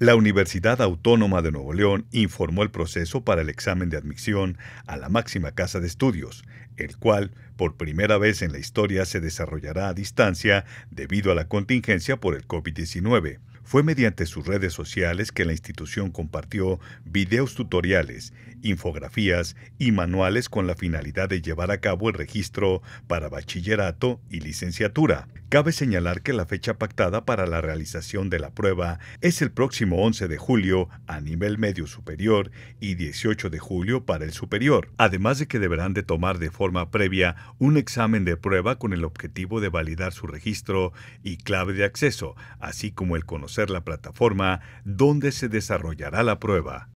La Universidad Autónoma de Nuevo León informó el proceso para el examen de admisión a la máxima casa de estudios, el cual por primera vez en la historia se desarrollará a distancia debido a la contingencia por el COVID-19. Fue mediante sus redes sociales que la institución compartió videos tutoriales, infografías y manuales con la finalidad de llevar a cabo el registro para bachillerato y licenciatura. Cabe señalar que la fecha pactada para la realización de la prueba es el próximo 11 de julio a nivel medio superior y 18 de julio para el superior, además de que deberán de tomar de forma previa un examen de prueba con el objetivo de validar su registro y clave de acceso, así como el conocer la plataforma donde se desarrollará la prueba.